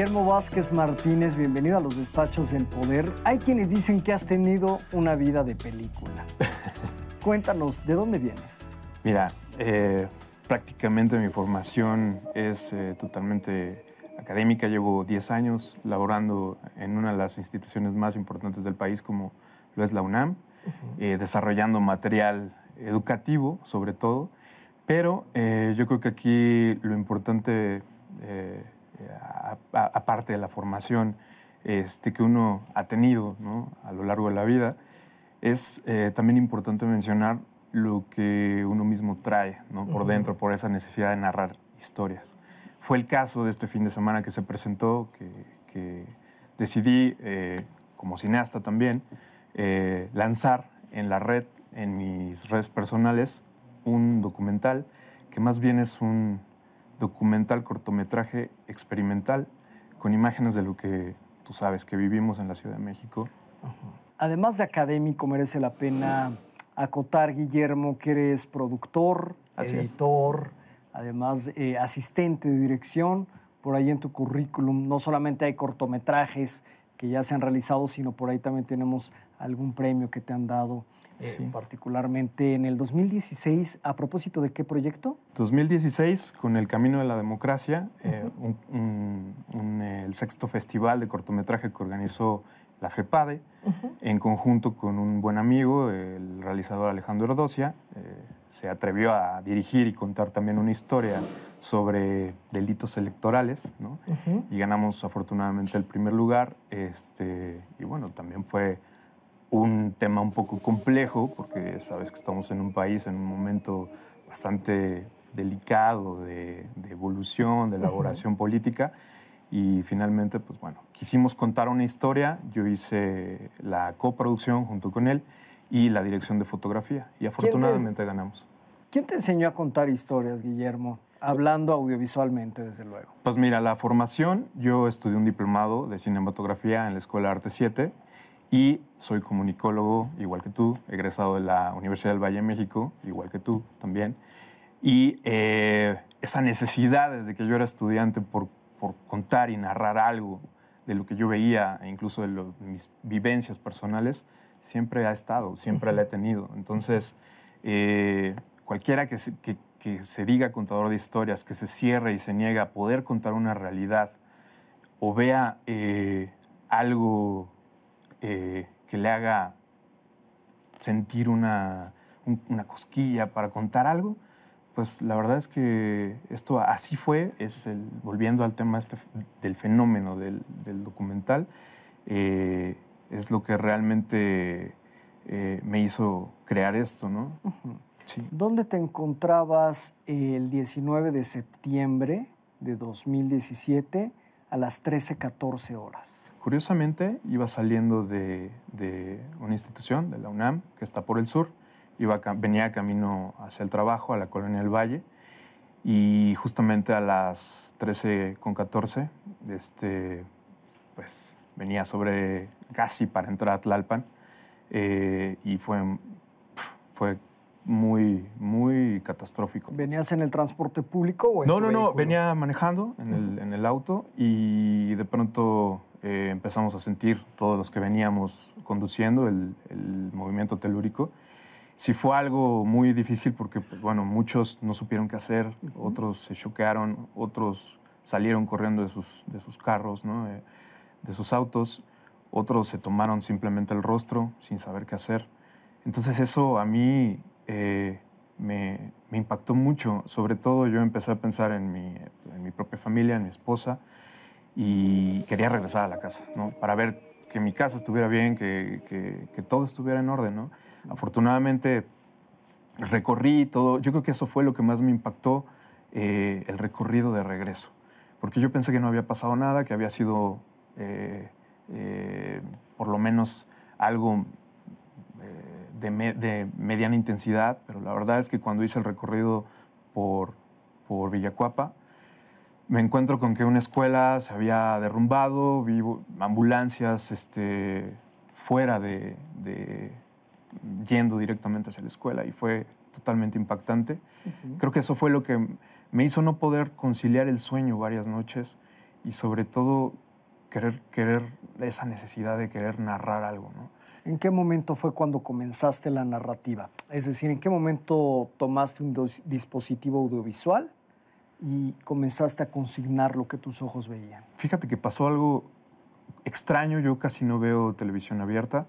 Guillermo Vázquez Martínez, bienvenido a los despachos del poder. Hay quienes dicen que has tenido una vida de película. Cuéntanos, ¿de dónde vienes? Mira, eh, prácticamente mi formación es eh, totalmente académica. Llevo 10 años laborando en una de las instituciones más importantes del país, como lo es la UNAM, eh, desarrollando material educativo, sobre todo. Pero yo creo que aquí lo importante aparte de la formación este, que uno ha tenido a lo largo de la vida, es eh, también importante mencionar lo que uno mismo trae por dentro, por esa necesidad de narrar historias. Fue el caso de este fin de semana que se presentó, que, decidí, eh, como cineasta también, eh, lanzar en la red, en mis redes personales, un documental que más bien es un, documental cortometraje experimental con imágenes de lo que tú sabes que vivimos en la Ciudad de México. Además de académico, merece la pena acotar, Guillermo, que eres productor, editor, además eh, asistente de dirección. Por ahí en tu currículum no solamente hay cortometrajes, que ya se han realizado, sino por ahí también tenemos algún premio que te han dado. Eh, particularmente en el 2016, ¿a propósito de qué proyecto? 2016, con El Camino de la Democracia, eh, eh, el sexto festival de cortometraje que organizó la FEPADE, en conjunto con un buen amigo, el realizador Alejandro Erdocia, se atrevió a dirigir y contar también una historia sobre delitos electorales, Y ganamos afortunadamente el primer lugar. Este, y bueno, también fue un tema un poco complejo, porque sabes que estamos en un país en un momento bastante delicado de, evolución, de elaboración política. Y finalmente, pues bueno, quisimos contar una historia. Yo hice la coproducción junto con él y la dirección de fotografía. Y afortunadamente ganamos. ¿Quién te enseñó a contar historias, Guillermo? Hablando audiovisualmente, desde luego. Pues mira, la formación, yo estudié un diplomado de cinematografía en la Escuela de Arte 7 y soy comunicólogo, igual que tú, egresado de la Universidad del Valle de México, igual que tú también. Y eh, esa necesidad desde que yo era estudiante por, por, contar y narrar algo de lo que yo veía, e incluso de, mis vivencias personales, siempre ha estado, siempre la he tenido. Entonces, eh, Cualquiera que se, diga contador de historias, que se cierre y se niega a poder contar una realidad o vea eh, algo eh, que le haga sentir una, cosquilla para contar algo, pues la verdad es que esto así fue, es volviendo al tema este, del fenómeno del, documental, eh, es lo que realmente me hizo crear esto, ¿no? ¿Dónde te encontrabas el 19 de septiembre de 2017 a las 13.14 horas? Curiosamente, iba saliendo de, una institución, de la UNAM, que está por el sur. Iba, venía camino hacia el trabajo, a la colonia del Valle. Y justamente a las 13.14, este, pues venía sobre casi para entrar a Tlalpan. Eh, y fue, fue muy, muy catastrófico. ¿Venías en el transporte público o en No, no, no, venía manejando en, el, en el, auto y de pronto eh, empezamos a sentir todos los que veníamos conduciendo el, movimiento telúrico. Sí fue algo muy difícil porque, pues, bueno, muchos no supieron qué hacer, otros se choquearon, otros salieron corriendo de sus, de sus carros, ¿no? Eh, de sus autos, otros se tomaron simplemente el rostro sin saber qué hacer. Entonces eso a mí eh, me, impactó mucho. Sobre todo yo empecé a pensar en mi, propia familia, en mi esposa, y quería regresar a la casa, ¿no? Para ver que mi casa estuviera bien, que, todo estuviera en orden, ¿no? Afortunadamente recorrí todo. Yo creo que eso fue lo que más me impactó, eh, el recorrido de regreso. Porque yo pensé que no había pasado nada, que había sido eh, por lo menos algo de, mediana intensidad, pero la verdad es que cuando hice el recorrido por, por Villacuapa, me encuentro con que una escuela se había derrumbado, vi ambulancias este, fuera de, de, yendo directamente hacia la escuela y fue totalmente impactante. Creo que eso fue lo que me hizo no poder conciliar el sueño varias noches y sobre todo querer, querer esa necesidad de querer narrar algo. ¿no? ¿En qué momento fue cuando comenzaste la narrativa? Es decir, ¿en qué momento tomaste un dispositivo audiovisual y comenzaste a consignar lo que tus ojos veían? Fíjate que pasó algo extraño, yo casi no veo televisión abierta.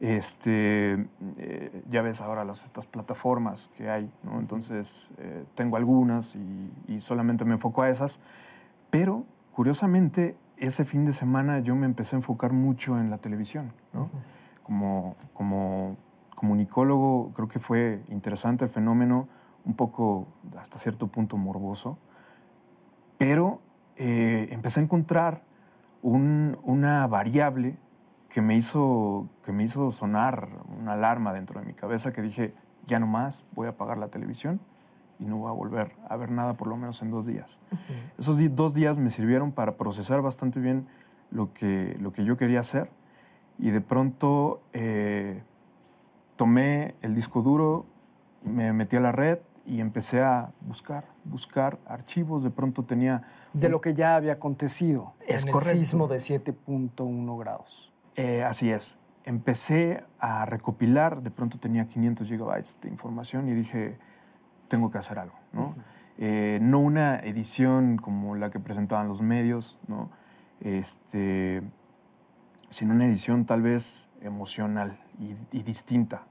Este, eh, ya ves ahora las, estas plataformas que hay, ¿no? entonces eh, tengo algunas y, solamente me enfoco a esas, pero curiosamente ese fin de semana yo me empecé a enfocar mucho en la televisión. ¿no? como, como comunicólogo creo que fue interesante el fenómeno, un poco hasta cierto punto morboso, pero eh, empecé a encontrar una variable que me, hizo, que me hizo sonar una alarma dentro de mi cabeza que dije, ya no más, voy a apagar la televisión y no voy a volver a ver nada por lo menos en dos días. Esos dos días me sirvieron para procesar bastante bien lo que, lo que yo quería hacer y de pronto eh, tomé el disco duro, me metí a la red y empecé a buscar, buscar archivos. De pronto tenía... De lo que ya había acontecido es el sismo de 7.1 grados. Eh, así es. Empecé a recopilar, de pronto tenía 500 gigabytes de información y dije, tengo que hacer algo, eh, ¿no? una edición como la que presentaban los medios, ¿no? Este, sino una edición tal vez emocional y, distinta.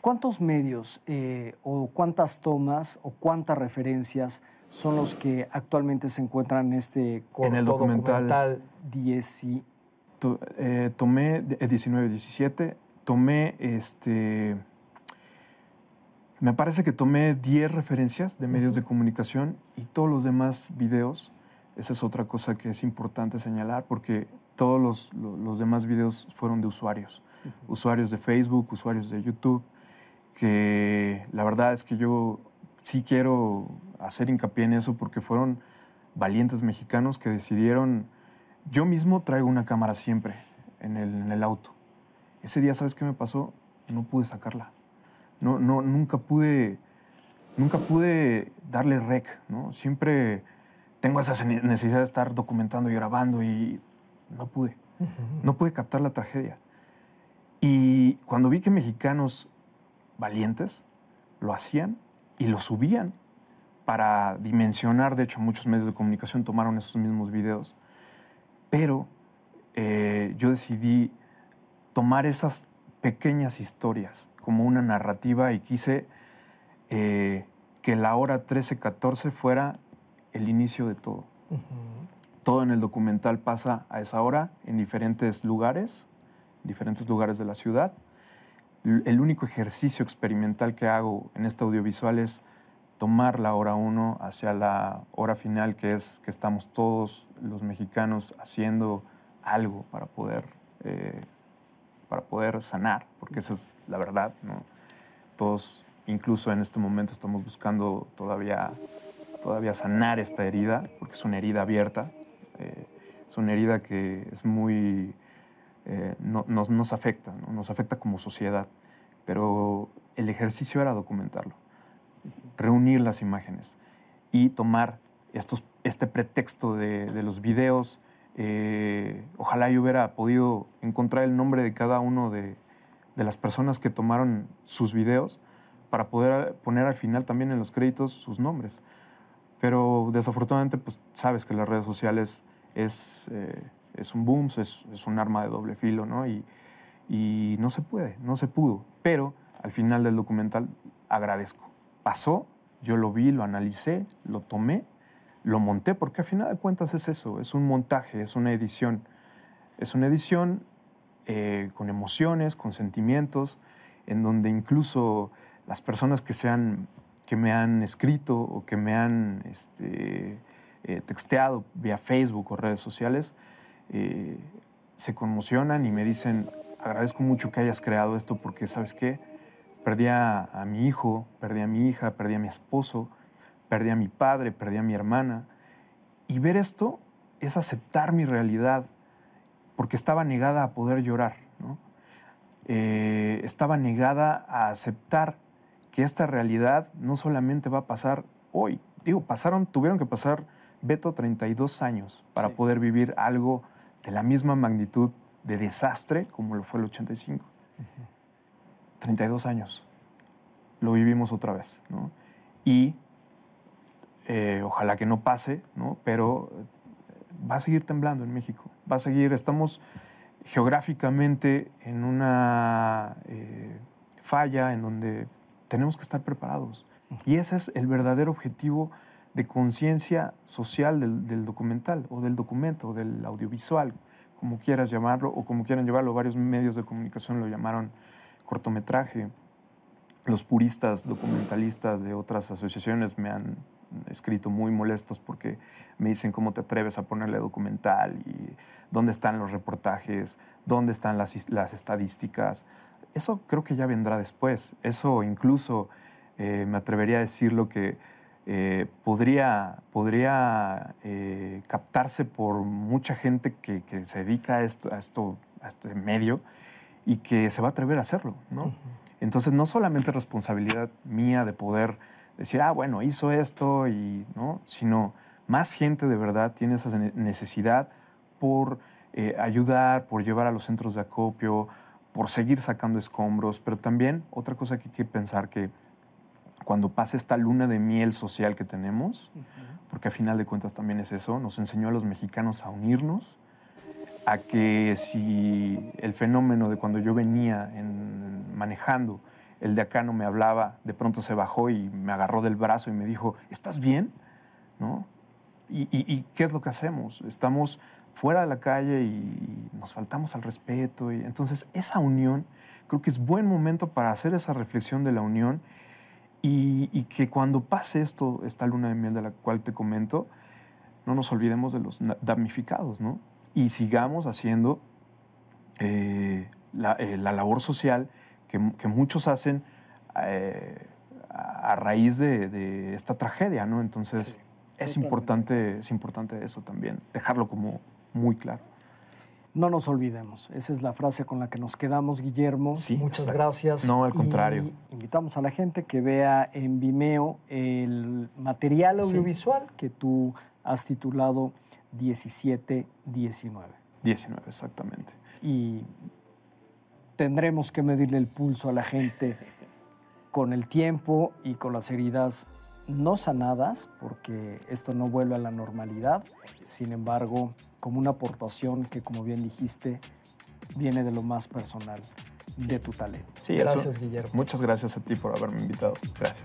¿Cuántos medios eh, o cuántas tomas o cuántas referencias son los que actualmente se encuentran en este en el documental, 10 y... Eh, tomé eh, 19, 17, tomé este... Me parece que tomé 10 referencias de medios de comunicación y todos los demás videos. Esa es otra cosa que es importante señalar porque todos los, los demás videos fueron de usuarios, usuarios de Facebook, usuarios de YouTube, que la verdad es que yo sí quiero hacer hincapié en eso porque fueron valientes mexicanos que decidieron, yo mismo traigo una cámara siempre en el, en el auto. Ese día, ¿sabes qué me pasó? No pude sacarla. No, no, nunca pude, nunca pude darle rec, ¿no? Siempre tengo esa necesidad de estar documentando y grabando y no pude. No pude captar la tragedia. Y cuando vi que mexicanos valientes lo hacían y lo subían para dimensionar, de hecho muchos medios de comunicación tomaron esos mismos videos, pero eh, yo decidí tomar esas pequeñas historias como una narrativa y quise eh, que la hora 13-14 fuera el inicio de todo todo en el documental pasa a esa hora en diferentes lugares, diferentes lugares de la ciudad. El único ejercicio experimental que hago en este audiovisual es tomar la hora 1 hacia la hora final, que es que estamos todos los mexicanos haciendo algo para poder, eh, para poder sanar, porque esa es la verdad. Todos, incluso en este momento, estamos buscando todavía, todavía sanar esta herida, porque es una herida abierta, eh, es una herida que es muy... Eh, no, nos, afecta, ¿no? nos afecta como sociedad, pero el ejercicio era documentarlo, reunir las imágenes y tomar estos, este pretexto de, los videos. Eh, ojalá yo hubiera podido encontrar el nombre de cada uno de, de las personas que tomaron sus videos para poder poner al final también en los créditos sus nombres. Pero desafortunadamente, pues sabes que las redes sociales es, eh, es un boom, es, es, un arma de doble filo, ¿no? Y, y no se puede, no se pudo. Pero al final del documental agradezco. Pasó, yo lo vi, lo analicé, lo tomé, lo monté, porque al final de cuentas es eso, es un montaje, es una edición. Es una edición eh, con emociones, con sentimientos, en donde incluso las personas que, sean, que me han escrito o que me han este, eh, texteado vía Facebook o redes sociales, eh, se conmocionan y me dicen, agradezco mucho que hayas creado esto porque, ¿sabes qué? Perdí a, mi hijo, perdí a mi hija, perdí a mi esposo, perdí a mi padre, perdí a mi hermana. Y ver esto es aceptar mi realidad, porque estaba negada a poder llorar, eh, estaba negada a aceptar que esta realidad no solamente va a pasar hoy, digo, pasaron, tuvieron que pasar Beto 32 años para poder vivir algo de la misma magnitud de desastre como lo fue el 85. 32 años. Lo vivimos otra vez, Y eh, ojalá que no pase, Pero eh, va a seguir temblando en México. Va a seguir, estamos geográficamente en una eh, falla en donde tenemos que estar preparados. Y ese es el verdadero objetivo de conciencia social del, documental o del documento, del audiovisual, como quieras llamarlo o como quieran llevarlo. Varios medios de comunicación lo llamaron cortometraje. Los puristas documentalistas de otras asociaciones me han escrito muy molestos porque me dicen cómo te atreves a ponerle documental y dónde están los reportajes, dónde están las, estadísticas. Eso creo que ya vendrá después. Eso incluso eh, me atrevería a decir lo que eh, podría, podría eh, captarse por mucha gente que, se dedica a esto, a esto, a este medio y que se va a atrever a hacerlo, ¿no? Entonces, no solamente responsabilidad mía de poder decir, ah, bueno, hizo esto, y, ¿no? sino más gente de verdad tiene esa necesidad por eh, ayudar, por llevar a los centros de acopio, por seguir sacando escombros, pero también otra cosa que hay que pensar que cuando pase esta luna de miel social que tenemos, porque a final de cuentas también es eso, nos enseñó a los mexicanos a unirnos, a que si el fenómeno de cuando yo venía en, manejando, el de acá no me hablaba, de pronto se bajó y me agarró del brazo y me dijo, ¿estás bien? ¿No? ¿Y, y qué es lo que hacemos? Estamos fuera de la calle y nos faltamos al respeto. Y, entonces, esa unión, creo que es buen momento para hacer esa reflexión de la unión y, que cuando pase esto, esta luna de miel de la cual te comento, no nos olvidemos de los damnificados, ¿no? Y sigamos haciendo eh, eh, la, labor social que, muchos hacen eh, a, raíz de, esta tragedia, ¿no? Entonces, es, importante, es importante eso también, dejarlo como muy claro no nos olvidemos. Esa es la frase con la que nos quedamos, Guillermo. Muchas gracias. No, al contrario. invitamos a la gente que vea en Vimeo el material audiovisual que tú has titulado 17-19. 19, exactamente. Y tendremos que medirle el pulso a la gente con el tiempo y con las heridas no sanadas, porque esto no vuelve a la normalidad, sin embargo, como una aportación que, como bien dijiste, viene de lo más personal, de tu talento. Sí, gracias, Guillermo. Muchas gracias a ti por haberme invitado. Gracias.